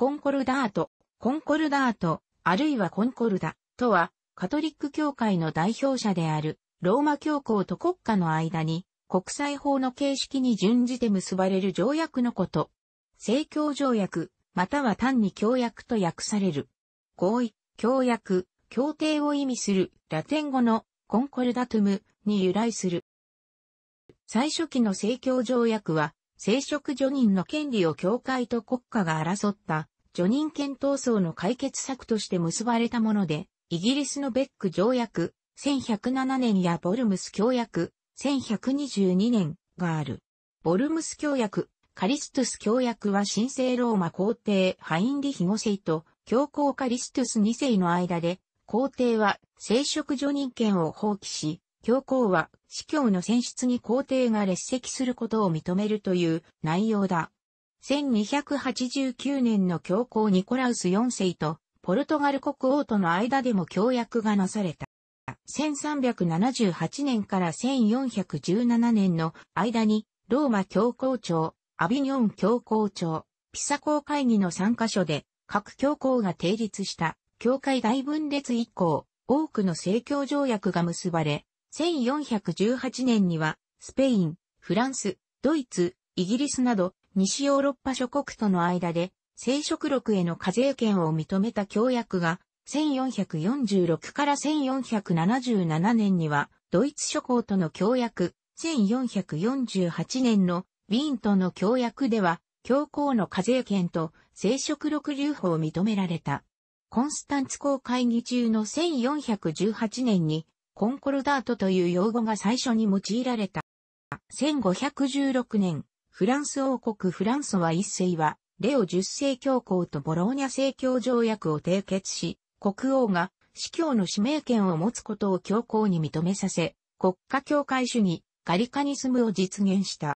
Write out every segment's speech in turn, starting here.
コンコルダート、コンコルダート、あるいはコンコルダ、とは、カトリック教会の代表者である、ローマ教皇と国家の間に、国際法の形式に準じて結ばれる条約のこと。政教条約、または単に教約と訳される。合意、教約、協定を意味するラテン語のコンコルダトゥムに由来する。最初期の政教条約は聖職助人の権利を教会と国家が争った助人権闘争の解決策として結ばれたもので、イギリスのベック条約1107年やボルムス協約1122年がある。ボルムス協約、カリストゥス協約は神聖ローマ皇帝ハインリヒ5世と教皇カリストゥス2世の間で、皇帝は聖職助人権を放棄し、教皇は司教の選出に皇帝が列席することを認めるという内容だ。1289年の教皇ニコラウス4世とポルトガル国王との間でも協約がなされた。1378年から1417年の間にローマ教皇庁、アビニョン教皇庁、ピサ公会議の3カ所で各教皇が定立した教会大分裂以降、多くの政教条約が結ばれ、1418年には、スペイン、フランス、ドイツ、イギリスなど、西ヨーロッパ諸国との間で、生殖録への課税権を認めた協約が、1446から1477年には、ドイツ諸侯との協約、1448年のウィーンとの協約では、教皇の課税権と生殖録留保を認められた。コンスタンツ公会議中の1418年にコンコルダートという用語が最初に用いられた。1516年、フランス王国フランソワ一世は、レオ10世教皇とボローニャ正教条約を締結し、国王が司教の指名権を持つことを教皇に認めさせ、国家教会主義、ガリカニスムを実現した。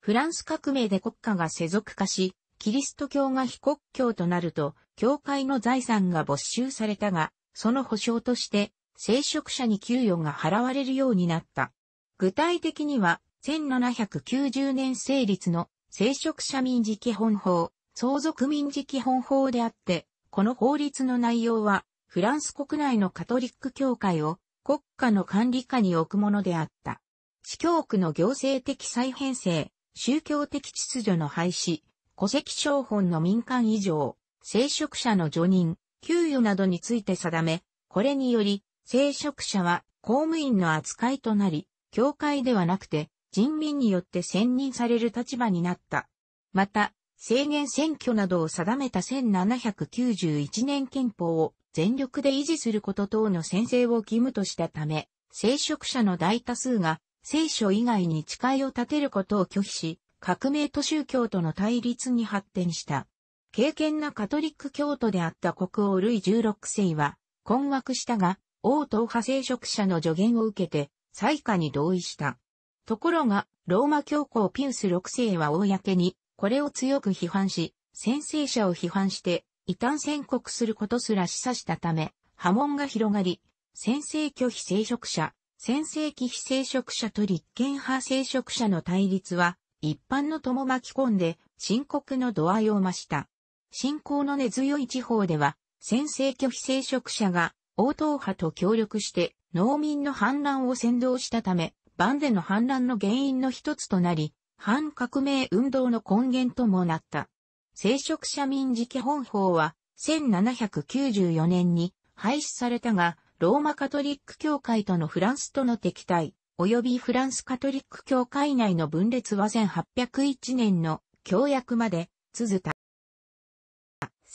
フランス革命で国家が世俗化し、キリスト教が非国教となると、教会の財産が没収されたが、その保障として、聖職者に給与が払われるようになった。具体的には、1790年成立の聖職者民事基本法、相続民事基本法であって、この法律の内容は、フランス国内のカトリック教会を国家の管理下に置くものであった。司教区の行政的再編成、宗教的秩序の廃止、戸籍商本の民間以上、聖職者の除任、給与などについて定め、これにより、聖職者は公務員の扱いとなり、教会ではなくて人民によって選任される立場になった。また、制限選挙などを定めた1791年憲法を全力で維持すること等の宣誓を義務としたため、聖職者の大多数が聖書以外に誓いを立てることを拒否し、革命と宗教との対立に発展した。敬虔なカトリック教徒であった国王ルイ16世は困惑したが、王党派聖職者の助言を受けて、採下に同意した。ところが、ローマ教皇ピウス6世は公に、これを強く批判し、先制者を批判して、異端宣告することすら示唆したため、波紋が広がり、先制拒否聖職者、先制忌非聖職者と立憲派聖職者の対立は、一般の友巻き込んで、深刻の度合いを増した。信仰の根強い地方では、先制拒否聖職者が王党派と協力して農民の反乱を先導したため、万世の反乱の原因の一つとなり、反革命運動の根源ともなった。聖職者民事基本法は1794年に廃止されたが、ローマカトリック教会とのフランスとの敵対、及びフランスカトリック教会内の分裂は1801年の教約まで続いた。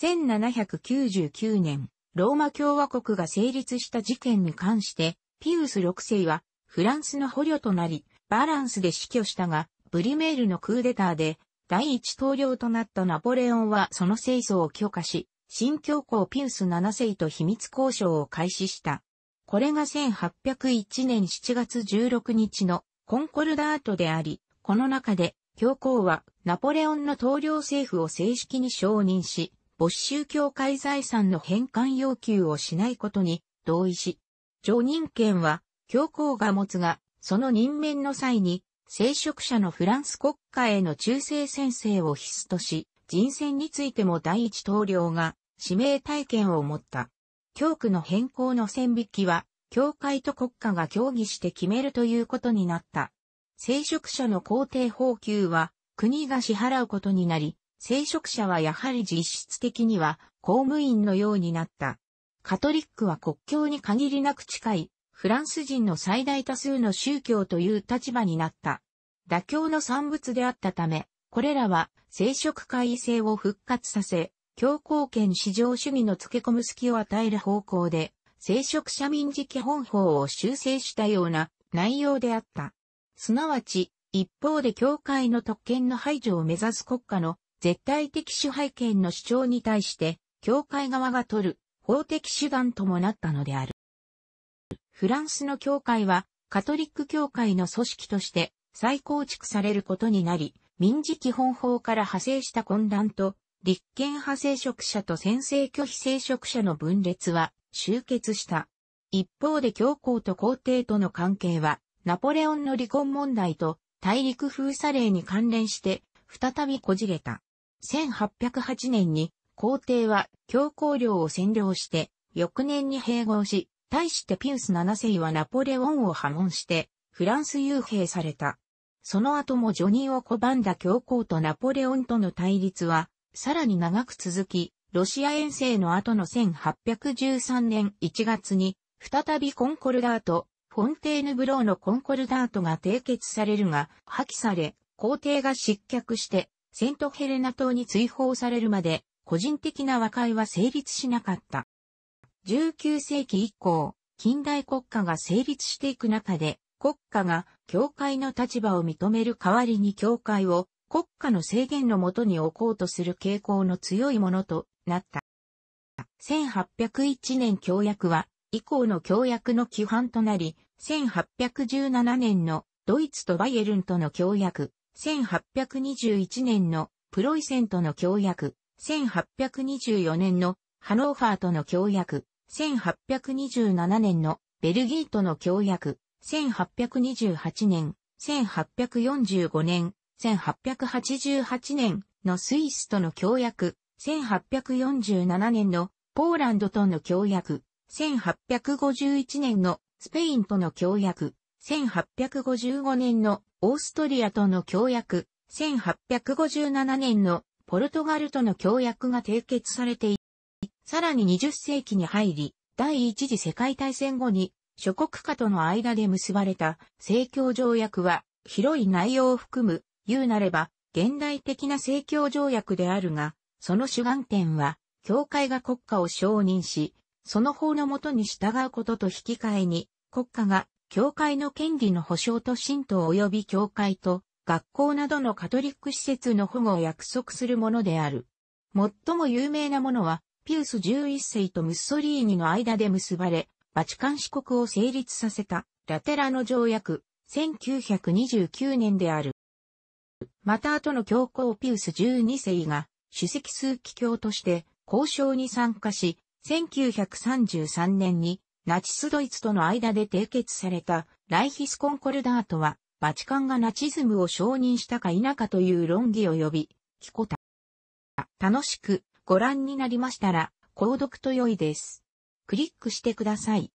1799年、ローマ共和国が成立した事件に関して、ピウス6世はフランスの捕虜となり、バランスで死去したが、ブリメールのクーデターで第一統領となったナポレオンはその清掃を許可し、新教皇ピウス7世と秘密交渉を開始した。これが1801年7月16日のコンコルダートであり、この中で教皇はナポレオンの統領政府を正式に承認し、没収教会財産の返還要求をしないことに同意し、常任権は教皇が持つが、その任免の際に、聖職者のフランス国家への忠誠宣誓を必須とし、人選についても第一統領が指名体験を持った。教区の変更の線引きは、教会と国家が協議して決めるということになった。聖職者の皇帝報給は、国が支払うことになり、聖職者はやはり実質的には公務員のようになった。カトリックは国境に限りなく近い、フランス人の最大多数の宗教という立場になった。妥協の産物であったため、これらは聖職会異性を復活させ、強行権至上主義の付け込む隙を与える方向で、聖職者民事基本法を修正したような内容であった。すなわち、一方で教会の特権の排除を目指す国家の絶対的支配権の主張に対して、教会側が取る法的手段ともなったのである。フランスの教会は、カトリック教会の組織として再構築されることになり、民事基本法から派生した混乱と、立憲派聖職者と先制拒否聖職者の分裂は終結した。一方で教皇と皇帝との関係は、ナポレオンの離婚問題と大陸封鎖令に関連して、再びこじれた。1808年に皇帝は教皇領を占領して、翌年に併合し、対してピウス7世はナポレオンを破門して、フランス遊兵された。その後もジョニーを拒んだ教皇とナポレオンとの対立は、さらに長く続き、ロシア遠征の後の1813年1月に、再びコンコルダート、フォンテーヌブローのコンコルダートが締結されるが、破棄され、皇帝が失脚して、セントヘレナ島に追放されるまで、個人的な和解は成立しなかった。19世紀以降、近代国家が成立していく中で、国家が教会の立場を認める代わりに教会を国家の制限のもとに置こうとする傾向の強いものとなった。1801年協約は以降の協約の規範となり、1817年のドイツとバイエルンとの協約、1821年のプロイセンとの協約、1824年のハノーファーとの協約、1827年のベルギーとの協約、1828年、1845年、1888年のスイスとの協約、1847年のポーランドとの協約、1851年のスペインとの協約、1855年のオーストリアとの協約、1857年のポルトガルとの協約が締結されてい、さらに20世紀に入り、第一次世界大戦後に諸国家との間で結ばれた政教条約は広い内容を含む、言うなれば現代的な政教条約であるが、その主眼点は、教会が国家を承認し、その法のもとに従うことと引き換えに、国家が教会の権利の保障と信徒及び教会と学校などのカトリック施設の保護を約束するものである。最も有名なものは、ピウス11世とムッソリーニの間で結ばれ、バチカン市国を成立させた、ラテラの条約、1929年である。また後の教皇ピウス12世が、主席数機教として交渉に参加し、1933年にナチスドイツとの間で締結されたライヒスコンコルダートは、バチカンがナチズムを承認したか否かという論議を呼び、聞こた。楽しくご覧になりましたら、購読と良いです。クリックしてください。